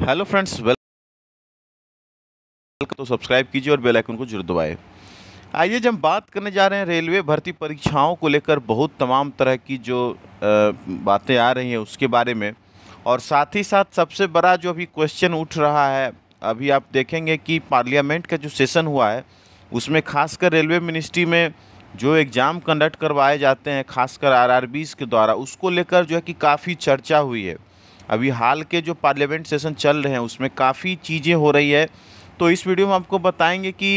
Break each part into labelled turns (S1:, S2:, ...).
S1: hello friends welcome तो subscribe कीजिए और बेल आइकन को जरूर दबाएं आइए जब बात करने जा रहे हैं रेलवे भर्ती परीक्षाओं को लेकर बहुत तमाम तरह की जो बातें आ रही हैं उसके बारे में और साथ ही साथ सबसे बड़ा जो अभी क्वेश्चन उठ रहा है अभी आप देखेंगे कि पार्लियामेंट का जो सेशन हुआ है उसमें खासकर रेलवे मिनिस्ट्री में जो एग्ज़ाम कंडक्ट करवाए जाते हैं खासकर आरआरबीस के द्वारा उसको लेकर जो है कि काफ़ी चर्चा हुई है अभी हाल के जो पार्लियामेंट सेशन चल रहे हैं उसमें काफ़ी चीज़ें हो रही है तो इस वीडियो में आपको बताएंगे कि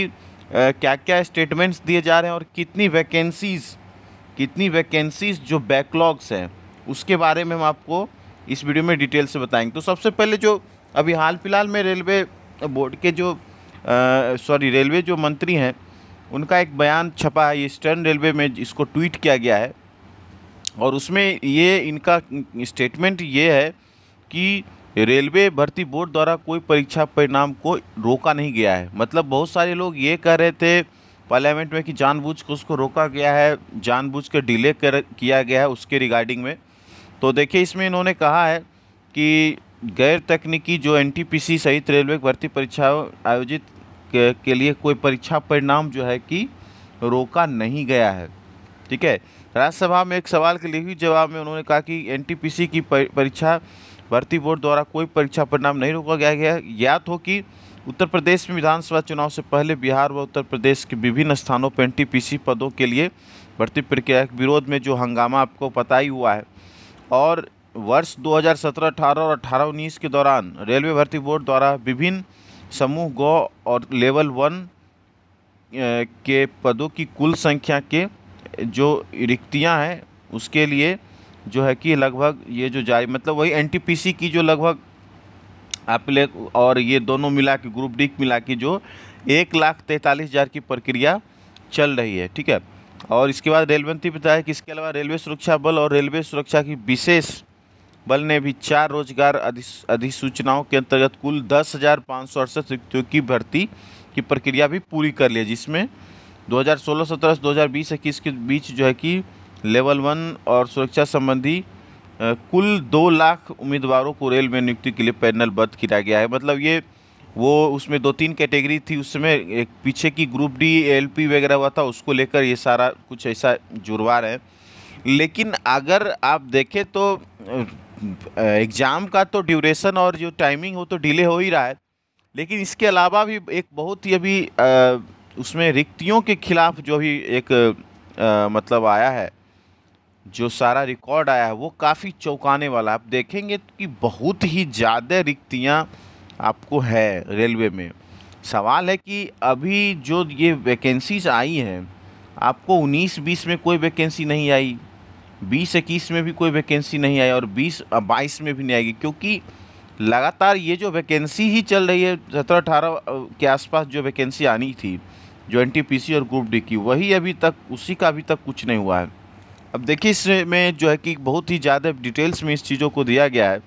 S1: क्या क्या स्टेटमेंट्स दिए जा रहे हैं और कितनी वैकेंसीज़ कितनी वैकेंसीज़ जो बैकलॉग्स हैं उसके बारे में हम आपको इस वीडियो में डिटेल से बताएंगे तो सबसे पहले जो अभी हाल फिलहाल में रेलवे बोर्ड के जो सॉरी रेलवे जो मंत्री हैं उनका एक बयान छपा है ईस्टर्न रेलवे में इसको ट्वीट किया गया है और उसमें ये इनका स्टेटमेंट ये है कि रेलवे भर्ती बोर्ड द्वारा कोई परीक्षा परिणाम को रोका नहीं गया है मतलब बहुत सारे लोग ये कह रहे थे पार्लियामेंट में कि जानबूझ के उसको रोका गया है जानबूझ के डिले कर किया गया है उसके रिगार्डिंग में तो देखिए इसमें इन्होंने कहा है कि गैर तकनीकी जो एनटीपीसी सहित रेलवे भर्ती परीक्षा आयोजित के, के लिए कोई परीक्षा परिणाम जो है कि रोका नहीं गया है ठीक है राज्यसभा में एक सवाल के लिखित जवाब में उन्होंने कहा कि एन की परीक्षा भर्ती बोर्ड द्वारा कोई परीक्षा परिणाम नहीं रोका गया है ज्ञात हो कि उत्तर प्रदेश में विधानसभा चुनाव से पहले बिहार व उत्तर प्रदेश के विभिन्न स्थानों पर एन पदों के लिए भर्ती प्रक्रिया के विरोध में जो हंगामा आपको पता ही हुआ है और वर्ष 2017-18 और 18-19 के दौरान रेलवे भर्ती बोर्ड द्वारा विभिन्न समूह गौ और लेवल वन के पदों की कुल संख्या के जो रिक्तियां हैं उसके लिए जो है कि लगभग ये जो जारी मतलब वही एन की जो लगभग आप ले और ये दोनों मिला के ग्रुप डी मिला के जो एक लाख तैंतालीस हज़ार की प्रक्रिया चल रही है ठीक है और इसके बाद रेलवे मंत्री बताया कि इसके अलावा रेलवे सुरक्षा बल और रेलवे सुरक्षा की विशेष बल ने भी चार रोजगार अधिसूचनाओं के अंतर्गत कुल दस हज़ार पाँच सौ अड़सठ रिक्तियों की भर्ती की प्रक्रिया भी पूरी कर ली जिसमें दो हज़ार दो हज़ार बीस इक्कीस के बीच जो है कि लेवल वन और सुरक्षा संबंधी कुल दो लाख उम्मीदवारों को रेल में नियुक्ति के लिए पैनलबद्ध किया गया है मतलब ये वो उसमें दो तीन कैटेगरी थी उसमें एक पीछे की ग्रुप डी एलपी वगैरह हुआ था उसको लेकर ये सारा कुछ ऐसा जुड़वा रहे हैं लेकिन अगर आप देखें तो एग्ज़ाम का तो ड्यूरेशन और जो टाइमिंग हो तो डिले हो ही रहा है लेकिन इसके अलावा भी एक बहुत ही अभी उसमें रिक्तियों के खिलाफ जो भी एक आ, मतलब आया है जो सारा रिकॉर्ड आया है वो काफ़ी चौंकाने वाला आप देखेंगे कि बहुत ही ज़्यादा रिक्तियाँ आपको है रेलवे में सवाल है कि अभी जो ये वैकेंसीज आई हैं आपको 19-20 में कोई वैकेंसी नहीं आई 20 इक्कीस में भी कोई वैकेंसी नहीं आई और 20 बाईस में भी नहीं आएगी क्योंकि लगातार ये जो वैकेंसी ही चल रही है सत्रह अठारह के आसपास जो वैकेंसी आनी थी जो एन और ग्रुप डी की वही अभी तक उसी का अभी तक कुछ नहीं हुआ है अब देखिए इसमें जो है कि बहुत ही ज़्यादा डिटेल्स में इस चीज़ों को दिया गया है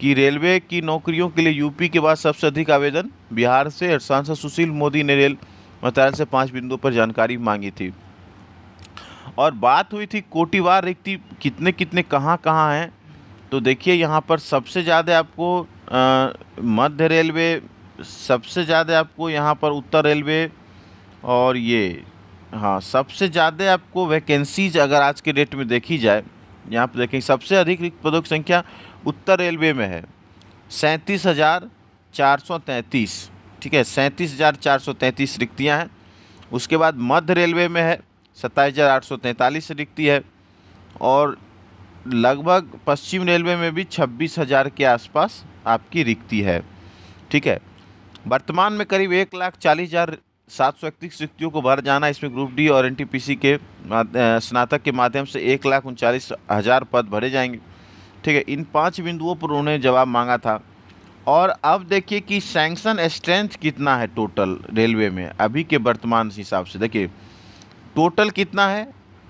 S1: कि रेलवे की नौकरियों के लिए यूपी के बाद सबसे अधिक आवेदन बिहार से और सांसद सुशील मोदी ने रेल मंत्रालय से पाँच बिंदुओं पर जानकारी मांगी थी और बात हुई थी कोटिवार रिक्ति कितने कितने कहाँ कहाँ हैं तो देखिए यहाँ पर सबसे ज़्यादा आपको मध्य रेलवे सबसे ज़्यादा आपको यहाँ पर उत्तर रेलवे और ये हाँ सबसे ज़्यादा आपको वैकेंसीज अगर आज के डेट में देखी जाए यहाँ पर देखें सबसे अधिक रिक्त पदों की संख्या उत्तर रेलवे में है सैंतीस हज़ार चार सौ तैंतीस ठीक है सैंतीस हज़ार चार सौ तैंतीस रिक्तियाँ हैं उसके बाद मध्य रेलवे में है सत्ताईस हज़ार आठ सौ तैंतालीस रिक्ति है और लगभग पश्चिम रेलवे में भी छब्बीस हज़ार के आसपास आपकी रिक्ति है ठीक है वर्तमान में करीब एक लाख चालीस हज़ार सात सौ इकतीस रिक्तियों को भर जाना इसमें ग्रुप डी और एनटीपीसी के स्नातक के माध्यम से एक लाख उनचालीस हज़ार पद भरे जाएंगे ठीक है इन पांच बिंदुओं पर उन्होंने जवाब मांगा था और अब देखिए कि सैंक्शन स्ट्रेंथ कितना है टोटल रेलवे में अभी के वर्तमान हिसाब से देखिए टोटल कितना है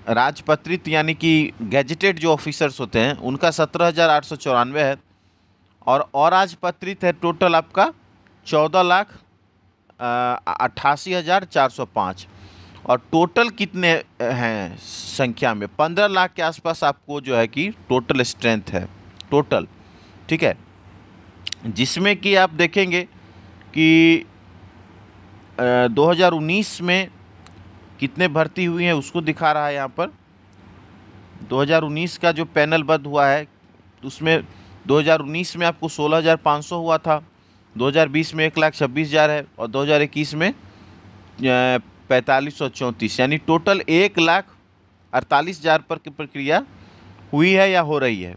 S1: राजपत्रित यानी कि गैजेटेड जो ऑफिसर्स होते हैं उनका सत्रह हज़ार आठ सौ चौरानवे है और अराजपत्रित है टोटल आपका चौदह लाख अट्ठासी हज़ार चार सौ पाँच और टोटल कितने हैं संख्या में पंद्रह लाख के आसपास आपको जो है कि टोटल स्ट्रेंथ है टोटल ठीक है जिसमें कि आप देखेंगे कि आ, 2019 में कितने भर्ती हुई हैं उसको दिखा रहा है यहाँ पर 2019 का जो पैनल बद हुआ है उसमें 2019 में आपको 16,500 हुआ था 2020 में एक लाख छब्बीस हज़ार है और 2021 में पैंतालीस सौ चौंतीस यानी टोटल एक लाख अड़तालीस हज़ार पर की प्रक्रिया हुई है या हो रही है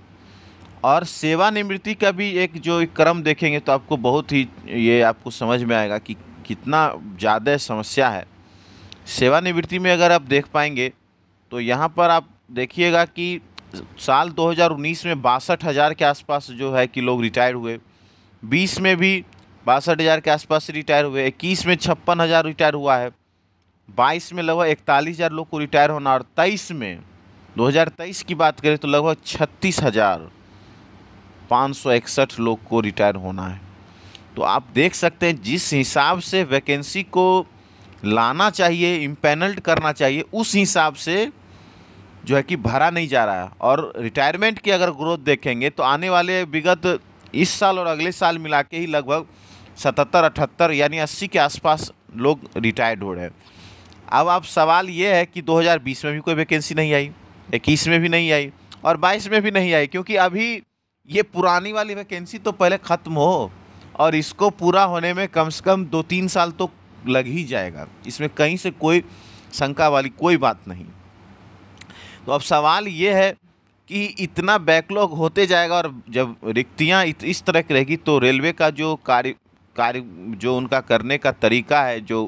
S1: और सेवानिवृत्ति का भी एक जो एक क्रम देखेंगे तो आपको बहुत ही ये आपको समझ में आएगा कि कितना ज़्यादा समस्या है सेवानिवृत्ति में अगर आप देख पाएंगे तो यहाँ पर आप देखिएगा कि साल 2019 में बासठ हज़ार के आसपास जो है कि लोग रिटायर हुए बीस में भी बासठ हज़ार के आसपास रिटायर हुए इक्कीस में छप्पन हज़ार रिटायर हुआ है बाईस में लगभग इकतालीस हज़ार लोग को रिटायर होना और तेईस में 2023 की बात करें तो लगभग छत्तीस हज़ार पाँच सौ इकसठ लोग को रिटायर होना है तो आप देख सकते हैं जिस हिसाब से वैकेंसी को लाना चाहिए इम्पेनल्ड करना चाहिए उस हिसाब से जो है कि भरा नहीं जा रहा है और रिटायरमेंट की अगर ग्रोथ देखेंगे तो आने वाले विगत इस साल और अगले साल मिला के ही लगभग सतहत्तर अठहत्तर यानी अस्सी के आसपास लोग रिटायर्ड हो रहे हैं अब आप सवाल ये है कि 2020 में भी कोई वैकेंसी नहीं आई इक्कीस में भी नहीं आई और बाईस में भी नहीं आई क्योंकि अभी ये पुरानी वाली वैकेंसी तो पहले ख़त्म हो और इसको पूरा होने में कम से कम दो तीन साल तो लग ही जाएगा इसमें कहीं से कोई शंका वाली कोई बात नहीं तो अब सवाल ये है कि इतना बैकलॉग होते जाएगा और जब रिक्तियाँ इस तरह की रहेगी तो रेलवे का जो कार्य कार्य जो उनका करने का तरीका है जो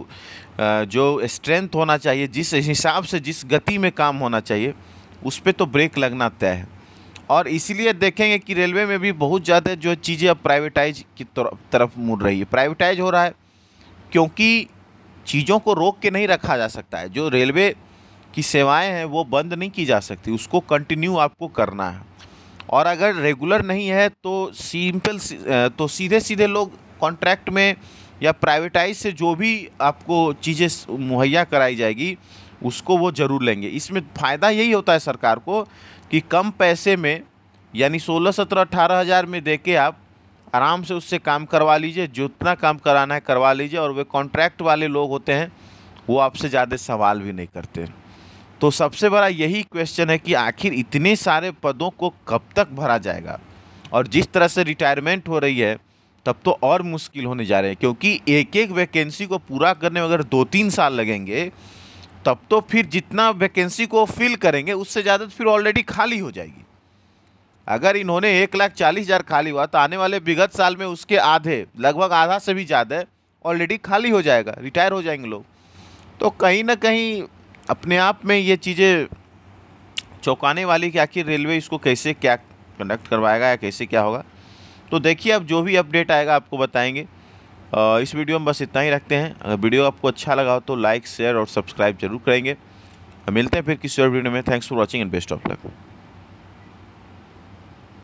S1: जो स्ट्रेंथ होना चाहिए जिस हिसाब से जिस गति में काम होना चाहिए उस पर तो ब्रेक लगना तय है और इसीलिए देखेंगे कि रेलवे में भी बहुत ज़्यादा जो चीज़ें अब प्राइवेटाइज की तरफ मुड़ रही है प्राइवेटाइज हो रहा है क्योंकि चीज़ों को रोक के नहीं रखा जा सकता है जो रेलवे की सेवाएं हैं वो बंद नहीं की जा सकती उसको कंटिन्यू आपको करना है और अगर रेगुलर नहीं है तो सिंपल तो सीधे सीधे लोग कॉन्ट्रैक्ट में या प्राइवेटाइज से जो भी आपको चीज़ें मुहैया कराई जाएगी उसको वो ज़रूर लेंगे इसमें फ़ायदा यही होता है सरकार को कि कम पैसे में यानी सोलह सत्रह अट्ठारह हज़ार में दे के आप आराम से उससे काम करवा लीजिए जितना काम कराना है करवा लीजिए और वे कॉन्ट्रैक्ट वाले लोग होते हैं वो आपसे ज़्यादा सवाल भी नहीं करते तो सबसे बड़ा यही क्वेश्चन है कि आखिर इतने सारे पदों को कब तक भरा जाएगा और जिस तरह से रिटायरमेंट हो रही है तब तो और मुश्किल होने जा रहे हैं क्योंकि एक एक वैकेंसी को पूरा करने में अगर दो तीन साल लगेंगे तब तो फिर जितना वैकेंसी को फिल करेंगे उससे ज़्यादा तो फिर ऑलरेडी खाली हो जाएगी अगर इन्होंने एक लाख चालीस हज़ार खाली हुआ तो आने वाले विगत साल में उसके आधे लगभग आधा से भी ज़्यादा ऑलरेडी खाली हो जाएगा रिटायर हो जाएंगे लोग तो कहीं ना कहीं अपने आप में ये चीज़ें चौंकाने वाली कि आखिर रेलवे इसको कैसे क्या कंडक्ट करवाएगा या कैसे क्या होगा तो देखिए अब जो भी अपडेट आएगा आपको बताएंगे इस वीडियो में बस इतना ही रखते हैं अगर वीडियो आपको अच्छा लगा हो तो लाइक शेयर और सब्सक्राइब जरूर करेंगे मिलते हैं फिर किसी और वीडियो में thanks for watching and best of luck